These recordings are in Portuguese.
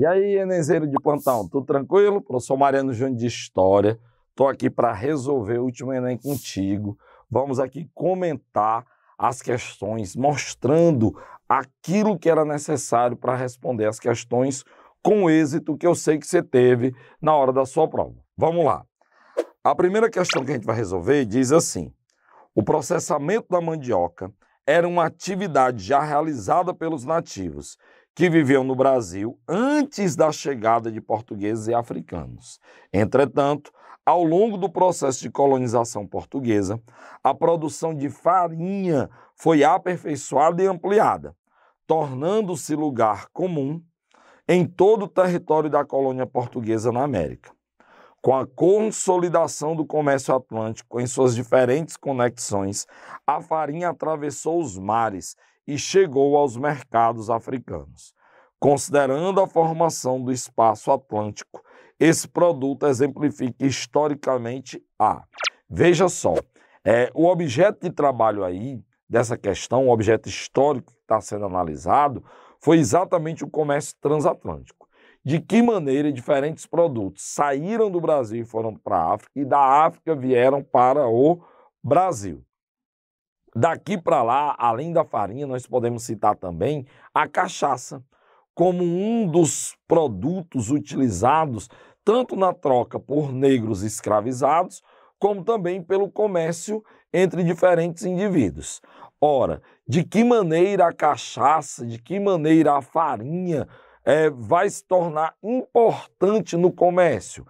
E aí, Enenseiro de plantão, tudo tranquilo? Professor Mariano Júnior de História. Estou aqui para resolver o último Enem contigo. Vamos aqui comentar as questões, mostrando aquilo que era necessário para responder as questões com êxito que eu sei que você teve na hora da sua prova. Vamos lá. A primeira questão que a gente vai resolver diz assim: o processamento da mandioca era uma atividade já realizada pelos nativos que viveu no Brasil antes da chegada de portugueses e africanos. Entretanto, ao longo do processo de colonização portuguesa, a produção de farinha foi aperfeiçoada e ampliada, tornando-se lugar comum em todo o território da colônia portuguesa na América. Com a consolidação do comércio atlântico em suas diferentes conexões, a farinha atravessou os mares e chegou aos mercados africanos. Considerando a formação do espaço atlântico, esse produto exemplifica historicamente a. Veja só, é, o objeto de trabalho aí, dessa questão, o objeto histórico que está sendo analisado, foi exatamente o comércio transatlântico. De que maneira diferentes produtos saíram do Brasil e foram para a África, e da África vieram para o Brasil. Daqui para lá, além da farinha, nós podemos citar também a cachaça como um dos produtos utilizados tanto na troca por negros escravizados, como também pelo comércio entre diferentes indivíduos. Ora, de que maneira a cachaça, de que maneira a farinha é, vai se tornar importante no comércio?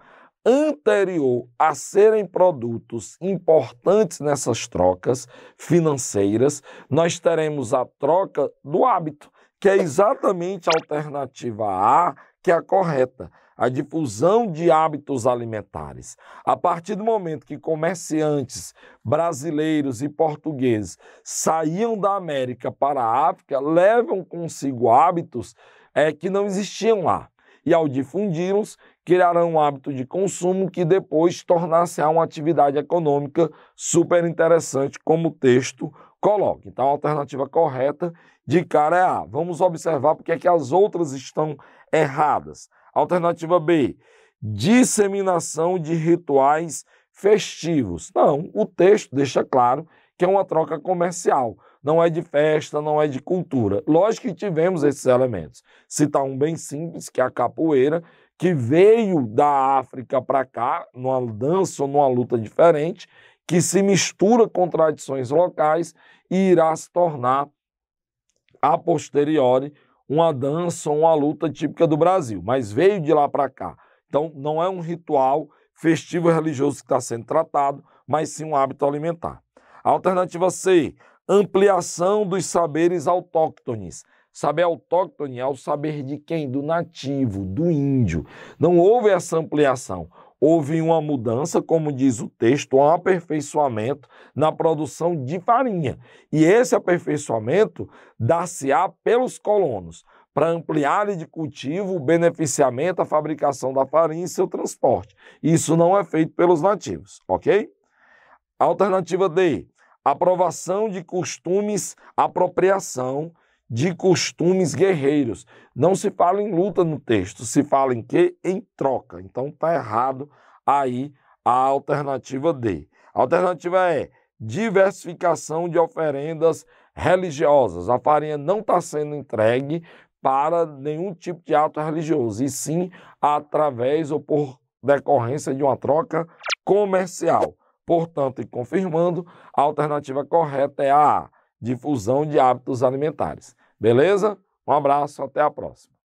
anterior a serem produtos importantes nessas trocas financeiras, nós teremos a troca do hábito, que é exatamente a alternativa A, que é a correta, a difusão de hábitos alimentares. A partir do momento que comerciantes brasileiros e portugueses saíam da América para a África, levam consigo hábitos é, que não existiam lá. E ao difundi-los, criarão um hábito de consumo que depois tornar-se uma atividade econômica super interessante, como o texto coloca. Então, a alternativa correta de cara é A. Vamos observar porque é que as outras estão erradas. Alternativa B, disseminação de rituais festivos. Não, o texto deixa claro que é uma troca comercial não é de festa, não é de cultura. Lógico que tivemos esses elementos. Citar um bem simples, que é a capoeira, que veio da África para cá, numa dança ou numa luta diferente, que se mistura com tradições locais e irá se tornar, a posteriori, uma dança ou uma luta típica do Brasil, mas veio de lá para cá. Então, não é um ritual festivo religioso que está sendo tratado, mas sim um hábito alimentar. A alternativa C, ampliação dos saberes autóctones. Saber autóctone é o saber de quem? Do nativo, do índio. Não houve essa ampliação. Houve uma mudança, como diz o texto, um aperfeiçoamento na produção de farinha. E esse aperfeiçoamento dá-se-á pelos colonos, para ampliar de cultivo o beneficiamento, a fabricação da farinha e seu transporte. Isso não é feito pelos nativos, ok? Alternativa D aprovação de costumes, apropriação de costumes guerreiros. Não se fala em luta no texto, se fala em quê? Em troca. Então está errado aí a alternativa D. A alternativa é diversificação de oferendas religiosas. A farinha não está sendo entregue para nenhum tipo de ato religioso, e sim através ou por decorrência de uma troca comercial. Portanto, e confirmando, a alternativa correta é a difusão de hábitos alimentares. Beleza? Um abraço, até a próxima.